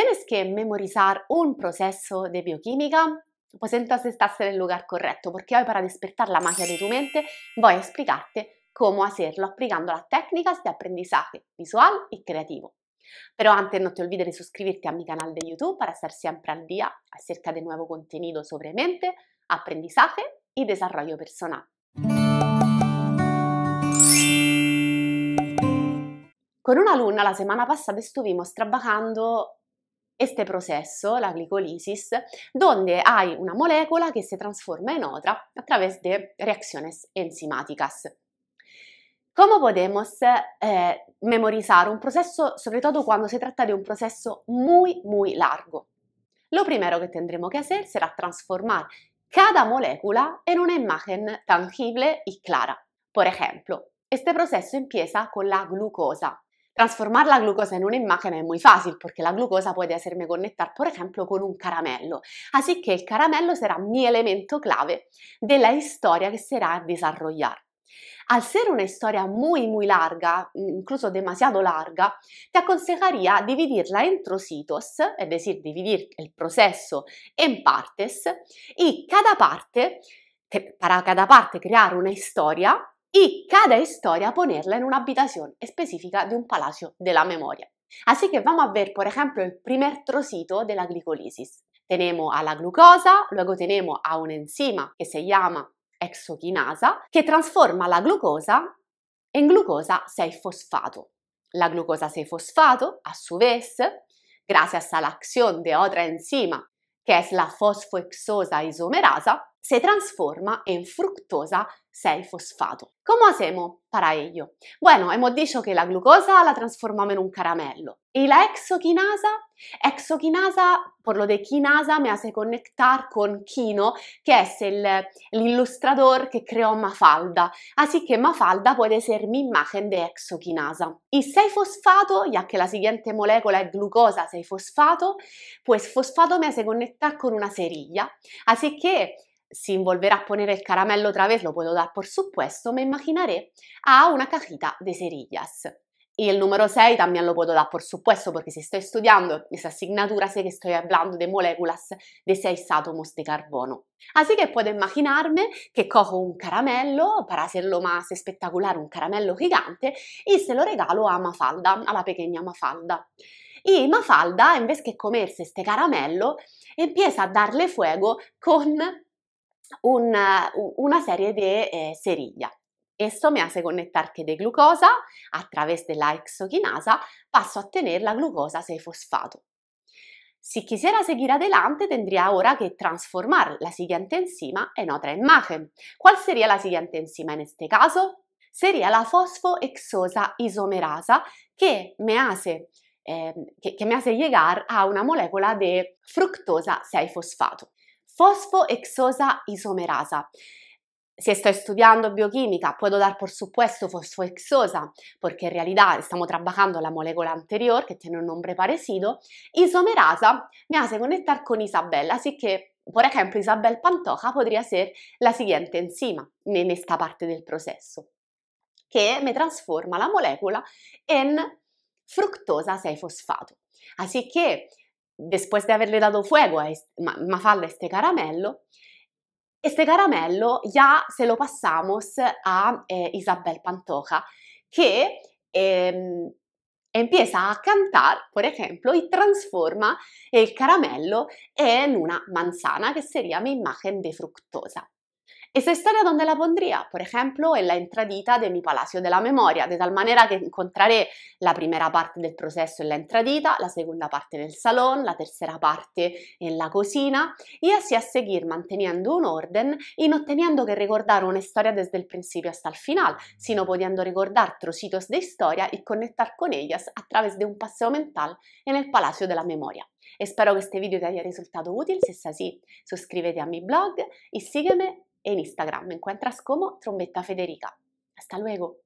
Tienes que memorizar un proceso de bioquímica? Posenta se estás en el lugar correcto, porque hoy para despertar la magia de tu mente voy a explicarte cómo hacerlo aplicando las técnicas de aprendizaje visual y creativo. Pero antes no te olvides de suscribirte a mi canal de YouTube para estar siempre al día acerca de nuevo contenido sobre mente, aprendizaje y desarrollo personal. Con una alumna la semana passata estuvimos trabajando este processo, la glicolisis, donde hai una molecola che si trasforma in otra a través de reacciones enzimáticas. Come possiamo eh, memorizar un processo, soprattutto quando si tratta di un processo muy, muy largo? Lo primero che tendremo che hacer sarà trasformare cada molecola in una imagen tangibile e clara. Por ejemplo, este processo empieza con la glucosa, Transformar la glucosa in una imagen es muy fácil porque la glucosa può hacerme conectar, per esempio, con un caramelo. Así il caramello sarà será mi elemento clave della storia che que a desarrollar. Al ser una storia molto, molto larga, mm, incluso demasiado larga, ti te aconsejaría dividirla en trocitos, es decir, dividir il processo in partes e cada parte, para cada parte creare una storia, y cada historia ponerla en una habitación específica de un palacio de la memoria. Así que vamos a ver, por ejemplo, el primer trocito de la glicolisis. Tenemos a la glucosa, luego tenemos a una enzima que se llama exoquinasa, que transforma la glucosa en glucosa 6-fosfato. La glucosa 6-fosfato, a su vez, gracias a la acción de otra enzima, que es la fosfoexosa isomerasa, se transforma en fructosa 6-fosfato. Come facciamo para ello? Bueno, hemos dicho que la glucosa la transformamos en un caramelo y la exoquinasa, exoquinasa por lo de quinasa me hace conectar con Kino, che è el, che creò Mafalda, así che Mafalda può essere mi imagen de exoquinasa. Y 6-fosfato, ya que la siguiente molecola è glucosa 6-fosfato, pues fosfato me hace conectar con una cerilla, así che si involverà a poner il caramello traverso, lo puedo dar por supuesto, me imaginaré a una cajita de cerillas. Y el número 6 también lo puedo dar por supuesto, porque si estoy estudiando esa asignatura sé que estoy hablando de moléculas de 6 átomos de carbono. Así que puedo imaginarme que cojo un caramelo, para hacerlo más espectacular, un caramelo gigante, y se lo regalo a Mafalda, a la pequeña Mafalda. Y Mafalda, en vez que comerse este caramelo, empieza a darle fuego con una, una serie di eh, seriglia. Esso mi hace connettare de glucosa attraverso la exoquinasa, passo a ottenere la glucosa 6-fosfato. Se quisiera seguir adelante, tendría ora que trasformare la siguiente enzima in otra imagen. Qual sería la siguiente enzima in questo caso? Sería la fosfoexosa isomerasa, che mi hace, eh, hace llegar a una molécula di fructosa 6-fosfato fosfoexosa isomerasa. Se sto studiando biochimica, puedo dar por supuesto fosfoexosa, perché in realtà stiamo trabajando la molecola anterior, che tiene un nombre parecido. Isomerasa mi hace conectar con Isabella, así che, per esempio, Isabel Pantoja potrebbe essere la siguiente enzima in questa parte del processo, che mi trasforma la molecola in fructosa 6-fosfato. Así che, después de haberle dado fuego a este, Mafalda este caramelo, este caramelo ya se lo pasamos a eh, Isabel Pantoja, que eh, empieza a cantar, por ejemplo, y transforma el caramelo en una manzana, que sería mi imagen de fructosa. Esa historia donde la pondría, por ejemplo, en la entradita de mi Palacio de la Memoria, de tal manera que encontraré la primera parte del proceso en la entradita, la segunda parte en el salón, la tercera parte en la cocina y así a seguir manteniendo un orden y no teniendo que recordar una historia desde el principio hasta el final, sino pudiendo recordar trocitos de historia y conectar con ellas a través de un paseo mental en el Palacio de la Memoria. Espero que este video te haya resultado útil, si es así, suscríbete a mi blog y sígueme en Instagram. Me encuentras como Trombeta Federica. Hasta luego.